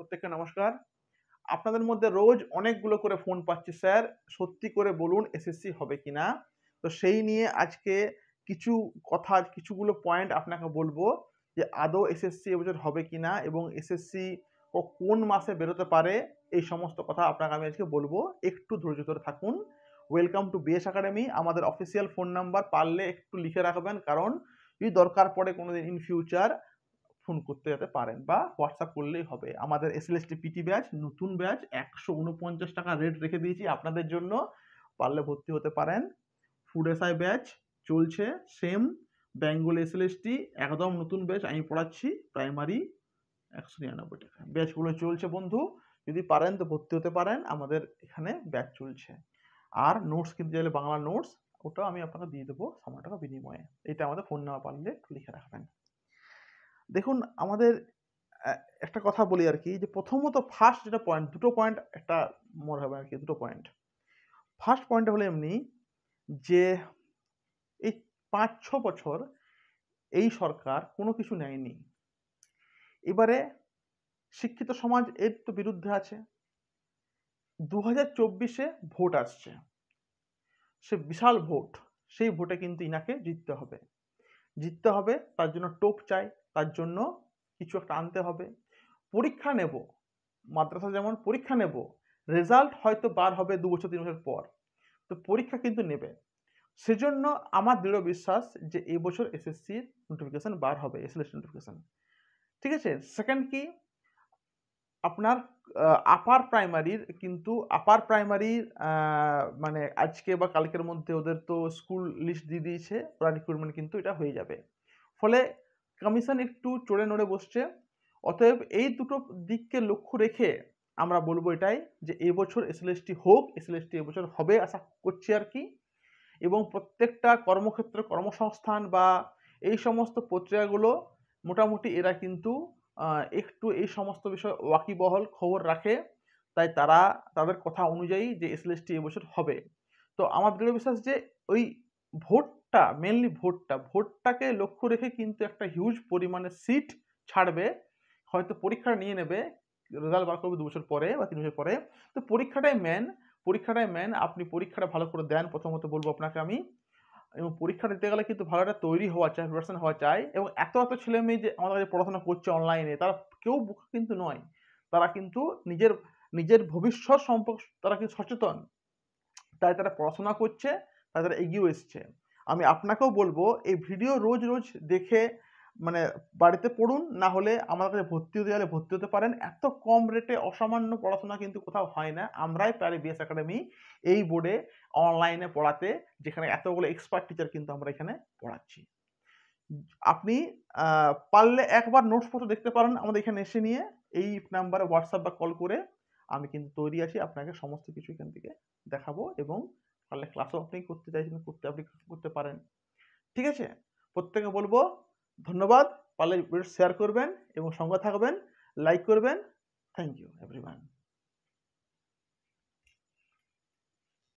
প্রত্যেককে নমস্কার আপনাদের মধ্যে রোজ অনেকগুলো করে ফোন পাচ্ছি স্যার সত্যি করে বলুন এসএসসি হবে কি না তো সেই নিয়ে আজকে কিছু কথা কিছুগুলো পয়েন্ট আপনাকে বলবো যে আদৌ এসএসসি এবছর হবে কি না এবং এসএসসি ও কোন মাসে বেরোতে পারে এই সমস্ত কথা আপনাকে আমি আজকে বলবো একটু ধৈর্য ধরে থাকুন ওয়েলকাম টু বিএস একাডেমি আমাদের অফিসিয়াল ফোন নাম্বার পারলে একটু লিখে রাখবেন কারণ যদি দরকার পড়ে কোনো দিন ইন ফিউচার ফোন করতে যেতে পারেন বা হোয়াটসঅ্যাপ করলেই হবে আমাদের এস এল পিটি ব্যাচ নতুন ব্যাচ একশো উনপঞ্চাশ টাকা রেট রেখে দিয়েছি আপনাদের জন্য পারলে ভর্তি হতে পারেন ফুড এসআই ব্যাচ চলছে সেম বেঙ্গল এস এল একদম নতুন ব্যাচ আমি পড়াচ্ছি প্রাইমারি একশো নিরানব্বই টাকা ব্যাচগুলো চলছে বন্ধু যদি পারেন তো ভর্তি হতে পারেন আমাদের এখানে ব্যাচ চলছে আর নোটস কিনতে চাইলে বাংলা নোটস ওটা আমি আপনাকে দিয়ে দেবো সামনে টাকা বিনিময়ে এটা আমাদের ফোন নেওয়া পারলে লিখে রাখবেন দেখুন আমাদের একটা কথা বলি আর কি যে প্রথমত ফার্স্ট যেটা পয়েন্ট দুটো পয়েন্ট একটা মনে হবে আর কি দুটো পয়েন্ট ফার্স্ট পয়েন্ট হলো এমনি যে এই পাঁচ ছ বছর এই সরকার কোনো কিছু নেয়নি এবারে শিক্ষিত সমাজ এর তো বিরুদ্ধে আছে দু হাজার চব্বিশে ভোট আসছে সে বিশাল ভোট সেই ভোটে কিন্তু ইনাকে জিততে হবে জিততে হবে তার জন্য টোপ চাই তার জন্য কিছু একটা আনতে হবে পরীক্ষা নেব মাদ্রাসা যেমন পরীক্ষা নেব রেজাল্ট হয়তো বার হবে দু বছর তিন বছর পর তো পরীক্ষা কিন্তু নেবে সেজন্য আমার দৃঢ় বিশ্বাস যে এবছর এসএসসির নোটিফিকেশান বার হবে এসএলএস নোটিফিকেশান ঠিক আছে সেকেন্ড কি আপনার আপার প্রাইমারির কিন্তু আপার প্রাইমারির মানে আজকে বা কালকের মধ্যে ওদের তো স্কুল লিস্ট দিয়ে দিয়েছে ওরা রিক্রুটমেন্ট কিন্তু এটা হয়ে যাবে ফলে কমিশন একটু চড়ে নড়ে বসছে অতএব এই দুটো দিককে লক্ষ্য রেখে আমরা বলবো এটাই যে এবছর এসএলএসটি হোক এসএলএসটি এবছর হবে আশা করছি আর কি এবং প্রত্যেকটা কর্মক্ষেত্র কর্মসংস্থান বা এই সমস্ত প্রক্রিয়াগুলো মোটামুটি এরা কিন্তু একটু এই সমস্ত বিষয় ওয়াকিবহল খবর রাখে তাই তারা তাদের কথা অনুযায়ী যে এসএলএসটি এবছর হবে তো আমার দৃঢ় বিশ্বাস যে ওই ভোটটা মেনলি ভোটটা ভোটটাকে লক্ষ্য রেখে কিন্তু একটা হিউজ পরিমাণে সিট ছাড়বে হয়তো পরীক্ষা নিয়ে নেবে রেজাল্ট বার করবে দু বছর পরে বা তিন বছর পরে তো পরীক্ষাটাই মেন পরীক্ষাটাই মেন আপনি পরীক্ষাটা ভালো করে দেন প্রথমত বলবো আপনাকে আমি এবং পরীক্ষা দিতে গেলে কিন্তু ভালো একটা তৈরি হওয়া চাই প্রিপারেশন হওয়া চাই এবং এত এত ছেলে মেয়ে যে আমাদের কাছে পড়াশোনা করছে অনলাইনে তারা কেউ বোকা কিন্তু নয় তারা কিন্তু নিজের নিজের ভবিষ্যৎ সম্পর্কে তারা কিন্তু সচেতন তাই তারা পড়াশোনা করছে তাই তারা এগিয়েও এসছে আমি আপনাকেও বলবো এই ভিডিও রোজ রোজ দেখে মানে বাড়িতে পড়ুন না হলে আমাদের কাছে ভর্তি হতে গেলে ভর্তি হতে পারেন এত কম রেটে অসামান্য পড়াশোনা কিন্তু কোথাও হয় না আমরাই পারি বিএস একাডেমি এই বোর্ডে অনলাইনে পড়াতে যেখানে এতগুলো এক্সপার্ট টিচার কিন্তু আমরা এখানে পড়াচ্ছি আপনি পারলে একবার নোটসপত্র দেখতে পারেন আমাদের এখানে এসে নিয়ে এই নাম্বারে হোয়াটসঅ্যাপ বা কল করে আমি কিন্তু তৈরি আছি আপনাকে সমস্ত কিছু এখান থেকে দেখাবো এবং পারলে ক্লাসও আপনি করতে চাইছেন করতে আপনি করতে পারেন ঠিক আছে প্রত্যেকে বলবো ধন্যবাদ পারলে শেয়ার করবেন এবং সঙ্গে থাকবেন লাইক করবেন থ্যাংক ইউ এভরিওয়ান